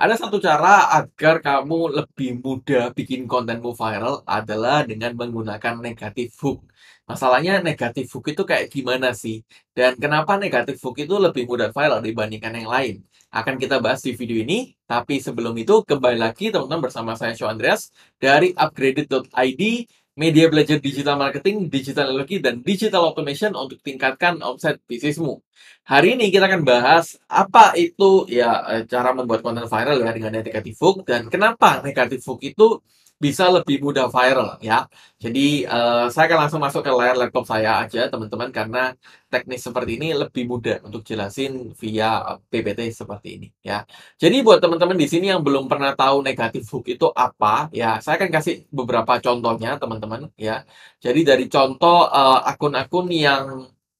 Ada satu cara agar kamu lebih mudah bikin kontenmu viral adalah dengan menggunakan negatif hook. Masalahnya negatif hook itu kayak gimana sih? Dan kenapa negatif hook itu lebih mudah viral dibandingkan yang lain? Akan kita bahas di video ini, tapi sebelum itu kembali lagi teman-teman bersama saya Show Andreas dari upgraded.id media belajar digital marketing, digital teknologi, dan digital automation untuk tingkatkan omset bisnismu. Hari ini kita akan bahas apa itu ya eh, cara membuat konten viral ya dengan negatif hook dan kenapa negatif hook itu bisa lebih mudah viral ya. Jadi uh, saya akan langsung masuk ke layar laptop saya aja teman-teman karena teknis seperti ini lebih mudah untuk jelasin via PPT seperti ini ya. Jadi buat teman-teman di sini yang belum pernah tahu negatif hook itu apa ya, saya akan kasih beberapa contohnya teman-teman ya. Jadi dari contoh eh, akun-akun uh, akun -akun yang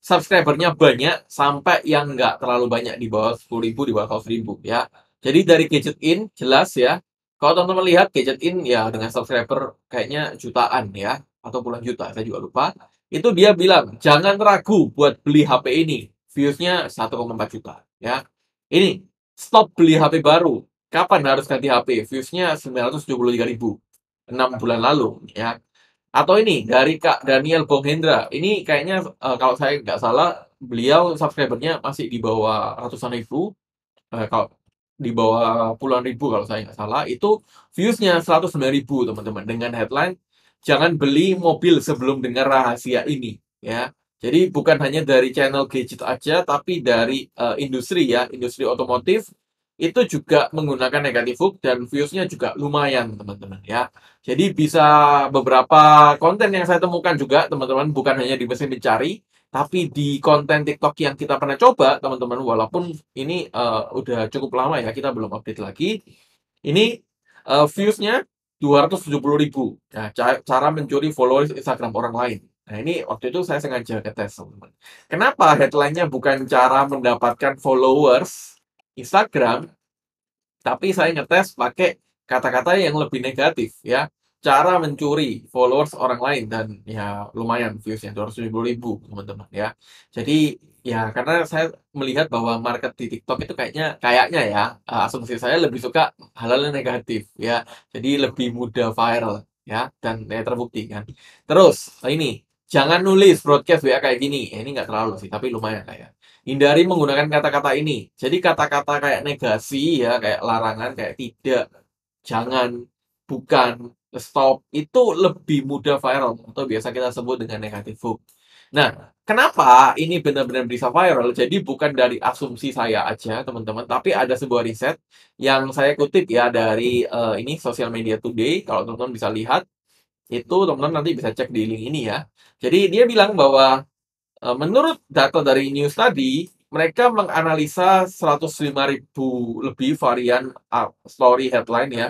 subscribernya banyak sampai yang nggak terlalu banyak di bawah sepuluh ribu di bawah ribu ya. Jadi dari gadget in jelas ya. Kalau teman-teman lihat gadget in ya dengan subscriber kayaknya jutaan ya atau puluhan juta saya juga lupa. Itu dia bilang jangan ragu buat beli HP ini. Viewsnya 1,4 juta ya. Ini stop beli HP baru. Kapan harus ganti HP? Viewsnya 973 ribu enam bulan lalu ya. Atau ini dari Kak Daniel Bonghendra. Ini kayaknya uh, kalau saya nggak salah beliau subscribernya masih di bawah ratusan ribu. Uh, kalau di bawah puluhan ribu kalau saya nggak salah itu viewsnya 109 ribu teman-teman dengan headline jangan beli mobil sebelum dengar rahasia ini ya jadi bukan hanya dari channel gadget aja tapi dari uh, industri ya industri otomotif itu juga menggunakan negatif hook dan viewsnya juga lumayan teman-teman ya jadi bisa beberapa konten yang saya temukan juga teman-teman bukan hanya di mesin dicari tapi di konten TikTok yang kita pernah coba teman-teman walaupun ini uh, udah cukup lama ya kita belum update lagi ini uh, viewsnya 270 ribu nah, cara mencuri followers Instagram orang lain Nah ini waktu itu saya sengaja ketes teman-teman. Kenapa headline-nya bukan cara mendapatkan followers Instagram, tapi saya ngetes pakai kata-kata yang lebih negatif ya. Cara mencuri followers orang lain dan ya lumayan viewsnya 270 ribu teman-teman ya. Jadi ya karena saya melihat bahwa market di TikTok itu kayaknya kayaknya ya asumsi saya lebih suka hal-hal negatif ya. Jadi lebih mudah viral ya dan ya terbukti kan. Terus ini Jangan nulis broadcast WA kayak gini. Eh, ini nggak terlalu sih, tapi lumayan kayak. Hindari menggunakan kata-kata ini. Jadi kata-kata kayak negasi ya, kayak larangan, kayak tidak, jangan, bukan, stop itu lebih mudah viral atau biasa kita sebut dengan negatif hook. Nah, kenapa ini benar-benar bisa viral? Jadi bukan dari asumsi saya aja, teman-teman, tapi ada sebuah riset yang saya kutip ya dari uh, ini Social Media Today. Kalau teman-teman bisa lihat, itu teman-teman nanti bisa cek di link ini ya. Jadi dia bilang bahwa e, menurut data dari news tadi, mereka menganalisa 105.000 lebih varian story headline ya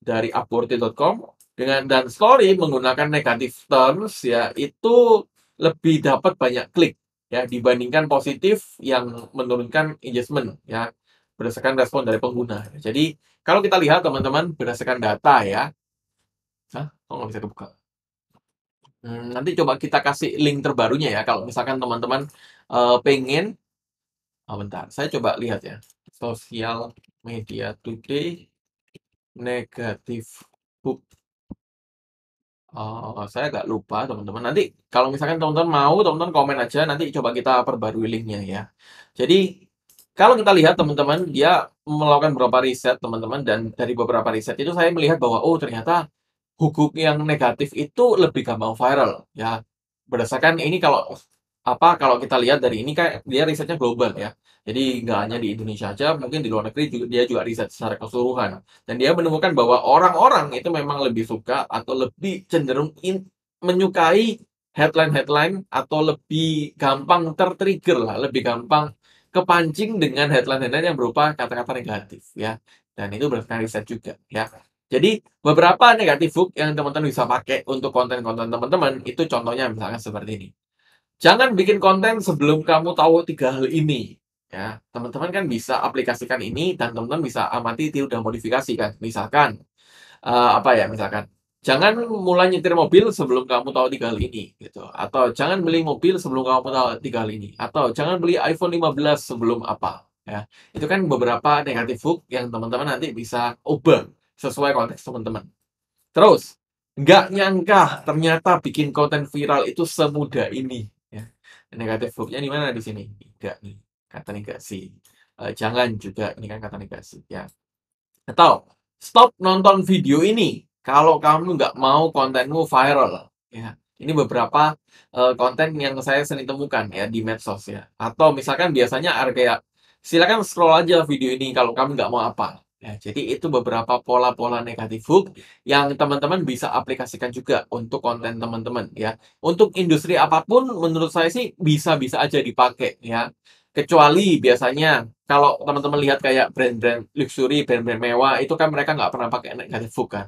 dari upworthy.com dengan dan story menggunakan negatif terms ya itu lebih dapat banyak klik ya dibandingkan positif yang menurunkan engagement ya berdasarkan respon dari pengguna. Jadi kalau kita lihat teman-teman berdasarkan data ya, Hah? Kok bisa kebuka? Hmm, nanti coba kita kasih link terbarunya ya. Kalau misalkan teman-teman uh, pengen, oh, bentar, saya coba lihat ya. Sosial media today negatif book. Oh, saya agak lupa teman-teman. Nanti kalau misalkan teman-teman mau, teman-teman komen aja. Nanti coba kita perbarui linknya ya. Jadi kalau kita lihat teman-teman, dia melakukan beberapa riset teman-teman dan dari beberapa riset itu saya melihat bahwa oh ternyata hukum yang negatif itu lebih gampang viral ya berdasarkan ini kalau apa kalau kita lihat dari ini kayak dia risetnya global ya jadi nggak hanya di Indonesia aja mungkin di luar negeri juga, dia juga riset secara keseluruhan dan dia menemukan bahwa orang-orang itu memang lebih suka atau lebih cenderung in, menyukai headline-headline atau lebih gampang tertrigger lah lebih gampang kepancing dengan headline-headline yang berupa kata-kata negatif ya dan itu berdasarkan riset juga ya jadi beberapa negatif hook yang teman-teman bisa pakai untuk konten-konten teman-teman itu contohnya misalnya seperti ini. Jangan bikin konten sebelum kamu tahu tiga hal ini. Ya, teman-teman kan bisa aplikasikan ini dan teman-teman bisa amati itu udah modifikasi kan. Misalkan uh, apa ya misalkan jangan mulai nyetir mobil sebelum kamu tahu tiga hal ini gitu atau jangan beli mobil sebelum kamu tahu tiga hal ini atau jangan beli iPhone 15 sebelum apa ya itu kan beberapa negatif hook yang teman-teman nanti bisa ubah sesuai konteks teman-teman. Terus, nggak nyangka ternyata bikin konten viral itu semudah ini. Ya. Negatif verbnya di mana di sini? Enggak nih, kata negasi. E, eh, jangan juga, ini kan kata negasi. ya Atau, stop nonton video ini kalau kamu nggak mau kontenmu viral. Ya. Ini beberapa uh, konten yang saya sering temukan ya di medsos ya. Atau misalkan biasanya ada kayak silakan scroll aja video ini kalau kamu nggak mau apa. Ya, jadi itu beberapa pola-pola negatif hook yang teman-teman bisa aplikasikan juga untuk konten teman-teman ya. Untuk industri apapun menurut saya sih bisa-bisa aja dipakai ya. Kecuali biasanya kalau teman-teman lihat kayak brand-brand luxury, brand-brand mewah itu kan mereka nggak pernah pakai negatif hook kan.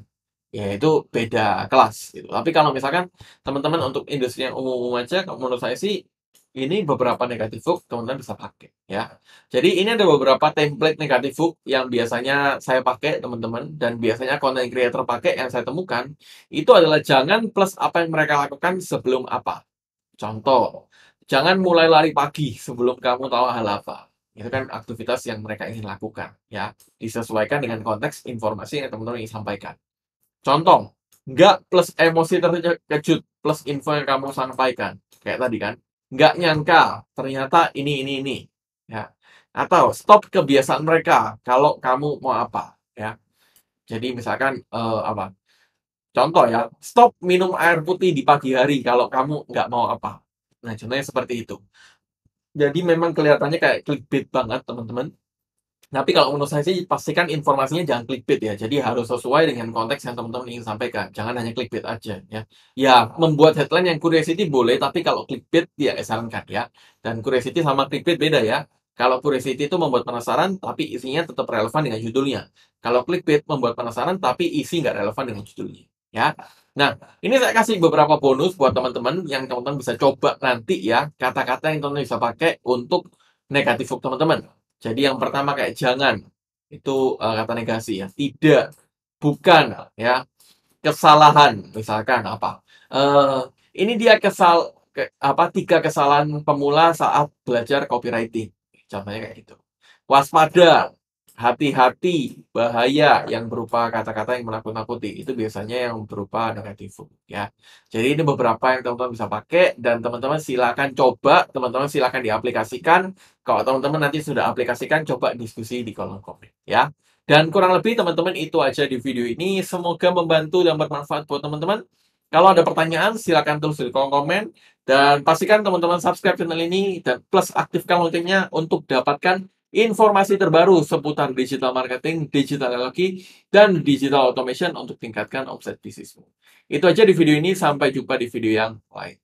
Ya itu beda kelas gitu. Tapi kalau misalkan teman-teman untuk industri yang umum-umum aja menurut saya sih ini beberapa negatif hook teman-teman bisa pakai ya. Jadi ini ada beberapa template negatif hook yang biasanya saya pakai teman-teman dan biasanya content creator pakai yang saya temukan itu adalah jangan plus apa yang mereka lakukan sebelum apa. Contoh, jangan mulai lari pagi sebelum kamu tahu hal apa itu kan aktivitas yang mereka ingin lakukan ya disesuaikan dengan konteks informasi yang teman-teman ingin sampaikan contoh nggak plus emosi terkejut plus info yang kamu sampaikan kayak tadi kan nggak nyangka ternyata ini ini ini ya atau stop kebiasaan mereka kalau kamu mau apa ya jadi misalkan uh, apa contoh ya stop minum air putih di pagi hari kalau kamu nggak mau apa nah contohnya seperti itu jadi memang kelihatannya kayak clickbait banget teman-teman tapi kalau menurut saya sih pastikan informasinya jangan clickbait ya. Jadi harus sesuai dengan konteks yang teman-teman ingin sampaikan. Jangan hanya clickbait aja ya. Ya, membuat headline yang curiosity boleh, tapi kalau clickbait ya eh, sarankan ya. Dan curiosity sama clickbait beda ya. Kalau curiosity itu membuat penasaran, tapi isinya tetap relevan dengan judulnya. Kalau clickbait membuat penasaran, tapi isi nggak relevan dengan judulnya. Ya, Nah, ini saya kasih beberapa bonus buat teman-teman yang teman-teman bisa coba nanti ya kata-kata yang teman-teman bisa pakai untuk negatif teman-teman. Jadi yang pertama kayak jangan itu uh, kata negasi ya, tidak, bukan ya, kesalahan misalkan apa. Uh, ini dia kesal ke, apa tiga kesalahan pemula saat belajar copywriting. Contohnya kayak gitu. Waspada, hati-hati bahaya yang berupa kata-kata yang menakut-nakuti itu biasanya yang berupa negatif ya jadi ini beberapa yang teman-teman bisa pakai dan teman-teman silakan coba teman-teman silakan diaplikasikan kalau teman-teman nanti sudah aplikasikan coba diskusi di kolom komen ya dan kurang lebih teman-teman itu aja di video ini semoga membantu dan bermanfaat buat teman-teman kalau ada pertanyaan, silakan tulis di kolom komen. Dan pastikan teman-teman subscribe channel ini dan plus aktifkan loncengnya untuk dapatkan informasi terbaru seputar digital marketing, digital analogi, dan digital automation untuk tingkatkan omset bisnismu. Itu aja di video ini, sampai jumpa di video yang lain.